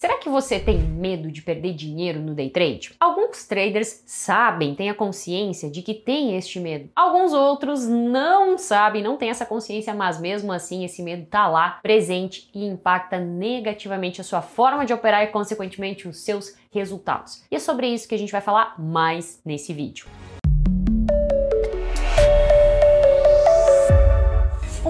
Será que você tem medo de perder dinheiro no day trade? Alguns traders sabem, têm a consciência de que tem este medo. Alguns outros não sabem, não têm essa consciência, mas mesmo assim esse medo está lá, presente e impacta negativamente a sua forma de operar e consequentemente os seus resultados. E é sobre isso que a gente vai falar mais nesse vídeo.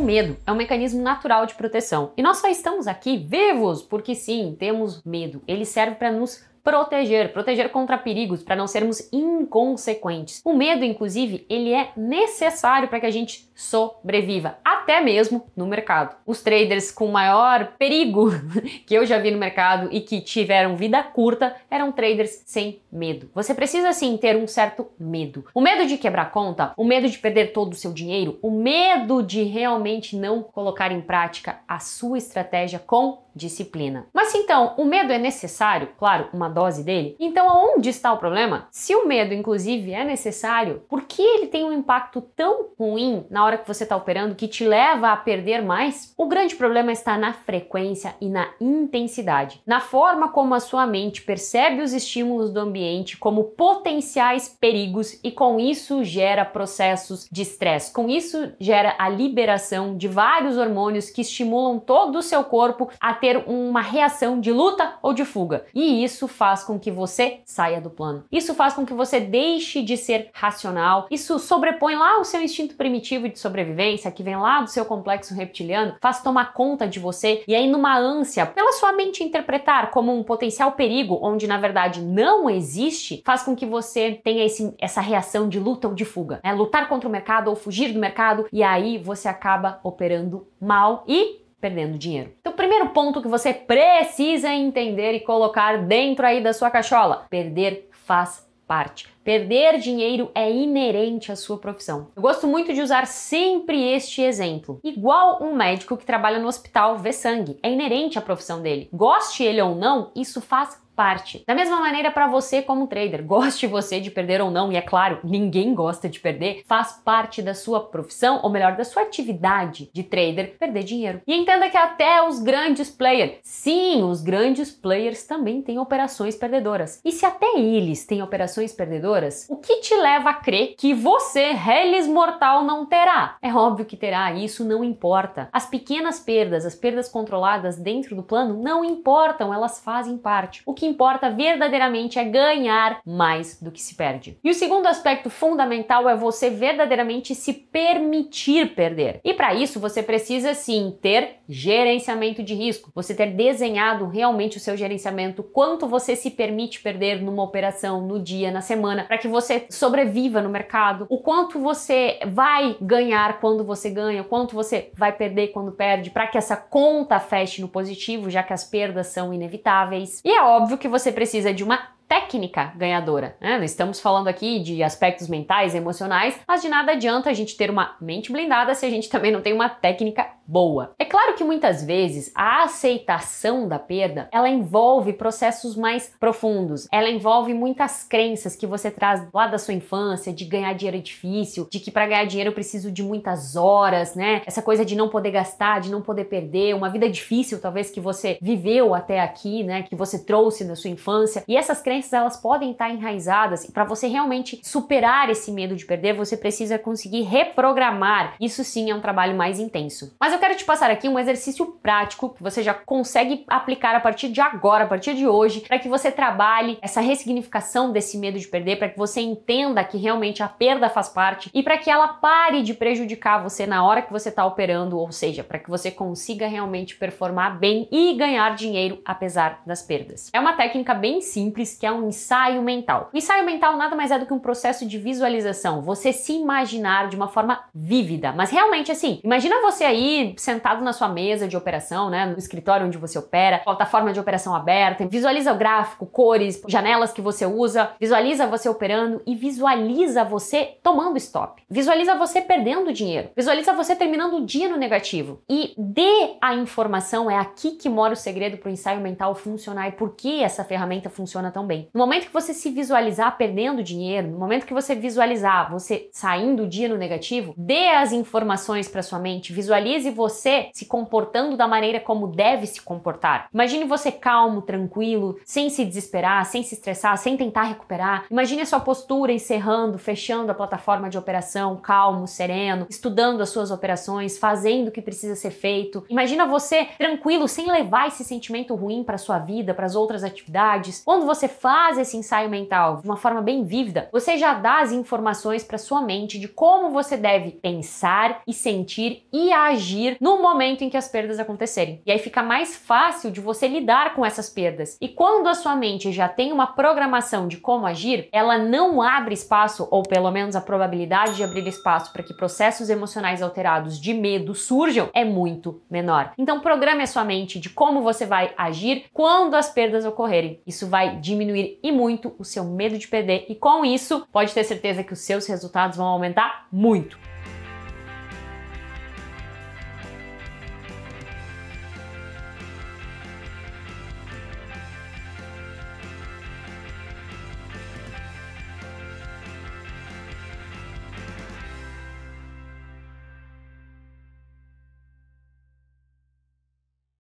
medo, é um mecanismo natural de proteção. E nós só estamos aqui vivos porque sim, temos medo. Ele serve para nos proteger, proteger contra perigos, para não sermos inconsequentes. O medo, inclusive, ele é necessário para que a gente sobreviva, até mesmo no mercado. Os traders com maior perigo que eu já vi no mercado e que tiveram vida curta eram traders sem medo. Você precisa sim ter um certo medo. O medo de quebrar conta, o medo de perder todo o seu dinheiro, o medo de realmente não colocar em prática a sua estratégia com disciplina. Mas então, o medo é necessário? Claro, uma dose dele. Então, aonde está o problema? Se o medo, inclusive, é necessário, por que ele tem um impacto tão ruim na hora hora que você está operando que te leva a perder mais? O grande problema está na frequência e na intensidade, na forma como a sua mente percebe os estímulos do ambiente como potenciais perigos e com isso gera processos de estresse. Com isso gera a liberação de vários hormônios que estimulam todo o seu corpo a ter uma reação de luta ou de fuga. E isso faz com que você saia do plano. Isso faz com que você deixe de ser racional. Isso sobrepõe lá o seu instinto primitivo de sobrevivência que vem lá do seu complexo reptiliano faz tomar conta de você e aí numa ânsia pela sua mente interpretar como um potencial perigo onde na verdade não existe, faz com que você tenha esse, essa reação de luta ou de fuga, né? lutar contra o mercado ou fugir do mercado e aí você acaba operando mal e perdendo dinheiro. Então, primeiro ponto que você precisa entender e colocar dentro aí da sua cachola, perder faz parte. Perder dinheiro é inerente à sua profissão. Eu gosto muito de usar sempre este exemplo. Igual um médico que trabalha no hospital, vê sangue, é inerente à profissão dele. Goste ele ou não, isso faz parte. Da mesma maneira, para você como trader, goste você de perder ou não, e é claro, ninguém gosta de perder, faz parte da sua profissão, ou melhor, da sua atividade de trader, perder dinheiro. E entenda que até os grandes players, sim, os grandes players também têm operações perdedoras. E se até eles têm operações perdedoras, o que te leva a crer que você, reles mortal, não terá? É óbvio que terá, isso não importa. As pequenas perdas, as perdas controladas dentro do plano, não importam, elas fazem parte. O que importa verdadeiramente é ganhar mais do que se perde. E o segundo aspecto fundamental é você verdadeiramente se permitir perder. E para isso você precisa sim ter gerenciamento de risco, você ter desenhado realmente o seu gerenciamento, quanto você se permite perder numa operação, no dia, na semana, para que você sobreviva no mercado, o quanto você vai ganhar quando você ganha, quanto você vai perder quando perde, para que essa conta feche no positivo, já que as perdas são inevitáveis. E é óbvio que você precisa de uma técnica ganhadora. Né? Estamos falando aqui de aspectos mentais, emocionais, mas de nada adianta a gente ter uma mente blindada se a gente também não tem uma técnica boa. É claro que muitas vezes a aceitação da perda, ela envolve processos mais profundos. Ela envolve muitas crenças que você traz lá da sua infância, de ganhar dinheiro é difícil, de que para ganhar dinheiro eu preciso de muitas horas, né? Essa coisa de não poder gastar, de não poder perder, uma vida difícil talvez que você viveu até aqui, né, que você trouxe na sua infância. E essas crenças crenças elas podem estar enraizadas e para você realmente superar esse medo de perder, você precisa conseguir reprogramar. Isso sim é um trabalho mais intenso. Mas eu quero te passar aqui um exercício prático que você já consegue aplicar a partir de agora, a partir de hoje, para que você trabalhe essa ressignificação desse medo de perder, para que você entenda que realmente a perda faz parte e para que ela pare de prejudicar você na hora que você está operando, ou seja, para que você consiga realmente performar bem e ganhar dinheiro apesar das perdas. É uma técnica bem simples que é um ensaio mental. O ensaio mental nada mais é do que um processo de visualização, você se imaginar de uma forma vívida, mas realmente assim, imagina você aí sentado na sua mesa de operação, né, no escritório onde você opera, plataforma de operação aberta, visualiza o gráfico, cores, janelas que você usa, visualiza você operando e visualiza você tomando stop. Visualiza você perdendo dinheiro, visualiza você terminando o dia no negativo e dê a informação, é aqui que mora o segredo para o ensaio mental funcionar e por que essa ferramenta funciona tão bem. No momento que você se visualizar perdendo dinheiro, no momento que você visualizar você saindo o dia no negativo, dê as informações para sua mente, visualize você se comportando da maneira como deve se comportar. Imagine você calmo, tranquilo, sem se desesperar, sem se estressar, sem tentar recuperar. Imagine a sua postura encerrando, fechando a plataforma de operação, calmo, sereno, estudando as suas operações, fazendo o que precisa ser feito. Imagina você tranquilo, sem levar esse sentimento ruim para sua vida, para as outras atividades. Quando você faz faz esse ensaio mental de uma forma bem vívida, você já dá as informações para sua mente de como você deve pensar e sentir e agir no momento em que as perdas acontecerem. E aí fica mais fácil de você lidar com essas perdas. E quando a sua mente já tem uma programação de como agir, ela não abre espaço, ou pelo menos a probabilidade de abrir espaço para que processos emocionais alterados de medo surjam é muito menor. Então programe a sua mente de como você vai agir quando as perdas ocorrerem. Isso vai diminuir diminuir e muito o seu medo de perder e com isso pode ter certeza que os seus resultados vão aumentar muito.